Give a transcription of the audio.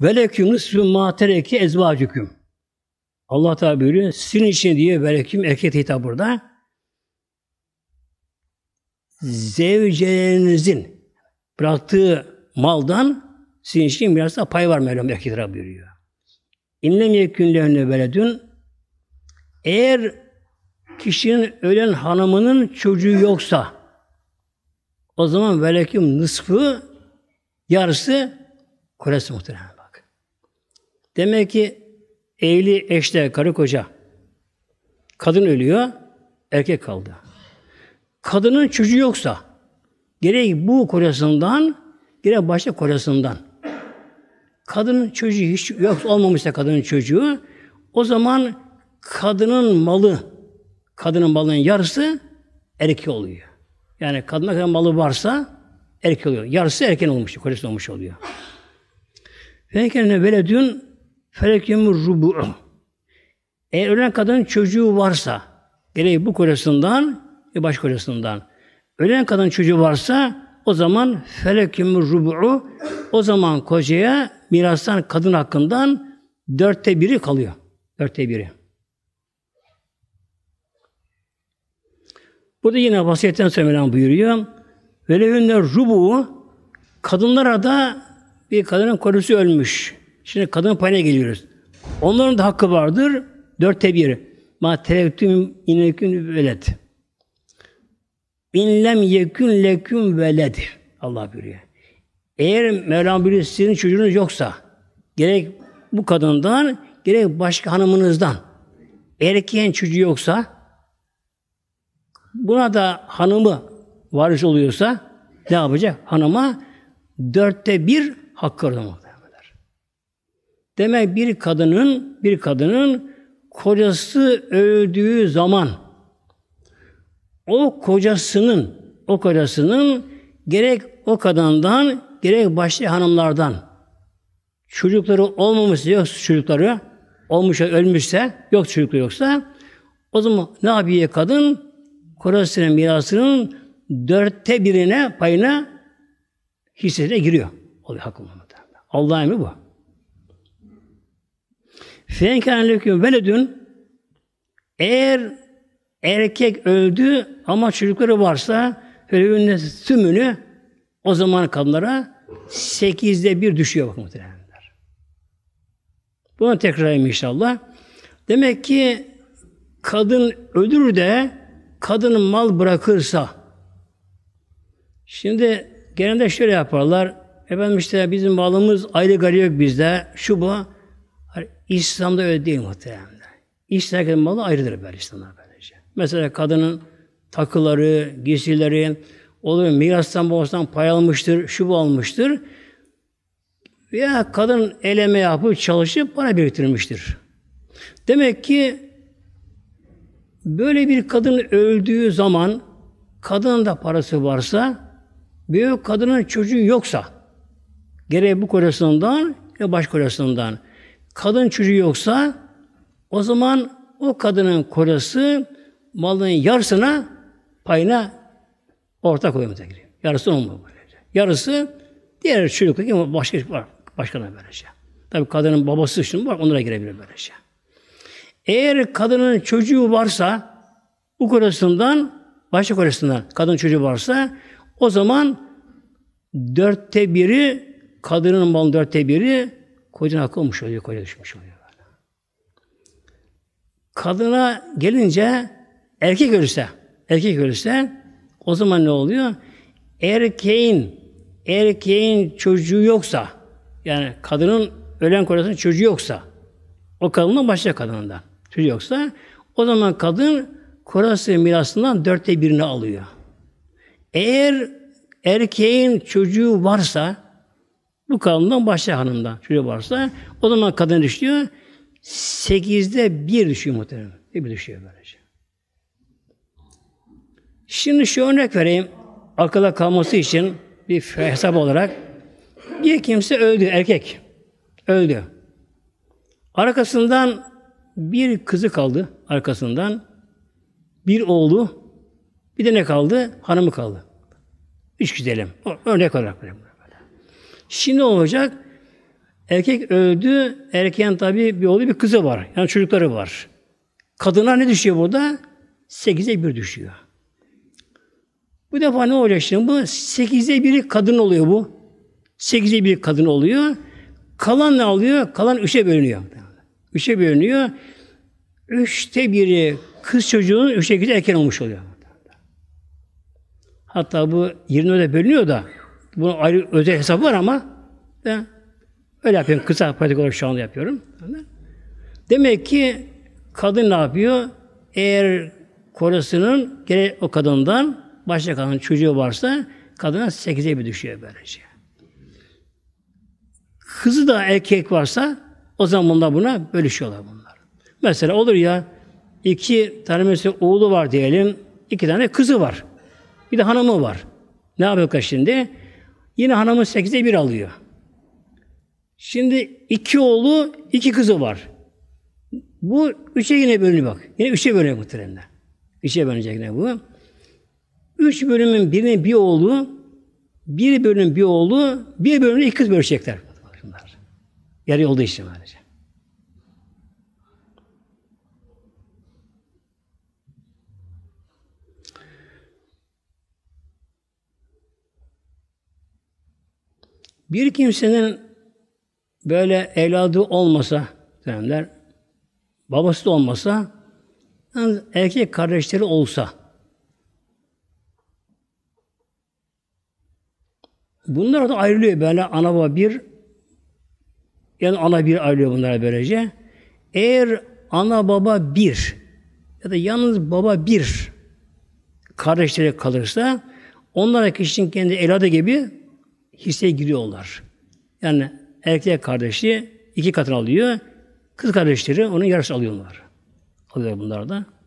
Veleküm nisfü mâ tereki ezvacüküm. Allah Teala buyuruyor. Sizin için diye veleküm erkek hitap burada. Zevcelerinizin bıraktığı maldan sizin için biraz da pay var Mevlam erkeklere buyuruyor. İnlem yekün lehne veledün eğer kişinin ölen hanımının çocuğu yoksa o zaman veleküm nısfı yarısı kolesi muhtemelen. Demek ki evli eşler, karı koca. Kadın ölüyor, erkek kaldı. Kadının çocuğu yoksa, gerek bu kocasından, gerek başka kocasından. Kadının çocuğu hiç yok olmamışsa kadının çocuğu, o zaman kadının malı, kadının malının yarısı erkek oluyor. Yani kadına kadar malı varsa erkek oluyor. Yarısı erken olmuş, kocası olmuş oluyor. Fenkene veledün Felekümür rubu. Eğer ölen kadın çocuğu varsa, gereği bu kocasından ve baş kocasından. Ölen kadın çocuğu varsa o zaman felekümür rubu o zaman kocaya mirastan kadın hakkından dörtte biri kalıyor. Dörtte biri. Burada yine vasiyetten sonra buyuruyor. Velevünler rubu kadınlara da bir kadının korusu ölmüş. Şimdi kadın payına geliyoruz. Onların da hakkı vardır. Dörtte bir. Ma terektüm inekün velet. İnlem yekün leküm veled. Allah buyuruyor. Eğer Mevlam buyuruyor sizin çocuğunuz yoksa gerek bu kadından gerek başka hanımınızdan erkeğin çocuğu yoksa buna da hanımı varış oluyorsa ne yapacak? Hanıma dörtte bir hakkı var. Demek bir kadının bir kadının kocası öldüğü zaman o kocasının o kocasının gerek o kadından gerek başka hanımlardan çocukları olmamışsa yok çocukları olmuşsa ölmüşse yok çocuklu yoksa o zaman ne yapıyor kadın? Kocasının mirasının dörtte birine payına hissesine giriyor. Oluyor hakkı Allah'a emri bu. Fenkâne lekûm veledün eğer erkek öldü ama çocukları varsa ölümünün tümünü o zaman kadınlara sekizde bir düşüyor bakın muhtemelenler. Bunu tekrarlayayım inşallah. Demek ki kadın ölür de kadın mal bırakırsa şimdi genelde şöyle yaparlar efendim işte bizim malımız ayrı gari yok bizde şu bu İslam'da öyle değil muhtemelen. İslam'da malı ayrıdır böyle İslam'da böylece. Mesela kadının takıları, giysileri, olur mirastan borçtan pay almıştır, şu bu almıştır. Veya kadın eleme yapıp çalışıp para biriktirmiştir. Demek ki böyle bir kadın öldüğü zaman kadının da parası varsa büyük kadının çocuğu yoksa gereği bu kocasından ya baş kocasından Kadın çocuğu yoksa o zaman o kadının kocası malının yarısına payına ortak oluyor tekrar. Yarısı olmuyor böylece. Yarısı diğer çocukla başka var. Başkana böylece. Tabi kadının babası için var onlara girebilir böylece. Eğer kadının çocuğu varsa bu kocasından başka kocasından kadın çocuğu varsa o zaman dörtte biri kadının malın dörtte biri Kocanın hakkı olmuş oluyor, koca düşmüş oluyor. Böyle. Kadına gelince erkek ölürse, erkek ölürse o zaman ne oluyor? Erkeğin erkeğin çocuğu yoksa yani kadının ölen kocasının çocuğu yoksa o kadından başka kadından çocuğu yoksa o zaman kadın kocası mirasından dörtte birini alıyor. Eğer erkeğin çocuğu varsa bu kadından başlar hanımdan. Çocuğu varsa o zaman kadın düşüyor. Sekizde bir düşüyor muhtemelen. Bir düşüyor böylece. Şimdi şu örnek vereyim. Akıla kalması için bir hesap olarak bir kimse öldü, erkek öldü. Arkasından bir kızı kaldı arkasından. Bir oğlu, bir de ne kaldı? Hanımı kaldı. Üç güzelim. Örnek olarak böyle. Şimdi olacak? Erkek öldü, erken tabi bir oğlu bir kızı var. Yani çocukları var. Kadına ne düşüyor burada? Sekize bir düşüyor. Bu defa ne olacak şimdi bu? Sekize biri kadın oluyor bu. Sekize bir kadın oluyor. Kalan ne oluyor? Kalan üçe bölünüyor. Üçe bölünüyor. Üçte biri kız çocuğunun üçte ikisi erken olmuş oluyor. Hatta bu 24'e bölünüyor da bunun ayrı özel hesabı var ama ben öyle yapıyorum. Kısa pratik olarak şu anda yapıyorum. Demek ki kadın ne yapıyor? Eğer korasının gerek o kadından başka kadın çocuğu varsa kadına sekize bir düşüyor böylece. Kızı da erkek varsa o zaman bunlar buna bölüşüyorlar bunlar. Mesela olur ya iki tane mesela oğlu var diyelim, iki tane kızı var. Bir de hanımı var. Ne yapıyorlar şimdi? Yine hanımın sekize bir alıyor. Şimdi iki oğlu, iki kızı var. Bu üçe yine bölünüyor bak. Yine üçe bölünüyor bu trende. Üçe bölünecek ne bu? Üç bölümün birine bir oğlu, bir bölümün bir oğlu, bir bölümün iki kız bölüşecekler. Yarı yolda işte böylece. Bir kimsenin böyle evladı olmasa derler, babası da olmasa, yalnız erkek kardeşleri olsa, bunlar da ayrılıyor böyle ana baba bir, yani ana bir ayrılıyor bunlara böylece. Eğer ana baba bir ya da yalnız baba bir kardeşleri kalırsa onlara kişinin kendi evladı gibi hisseye giriyorlar. Yani erkek kardeşi iki katını alıyor, kız kardeşleri onun yarısı alıyorlar. Alıyor bunlar da.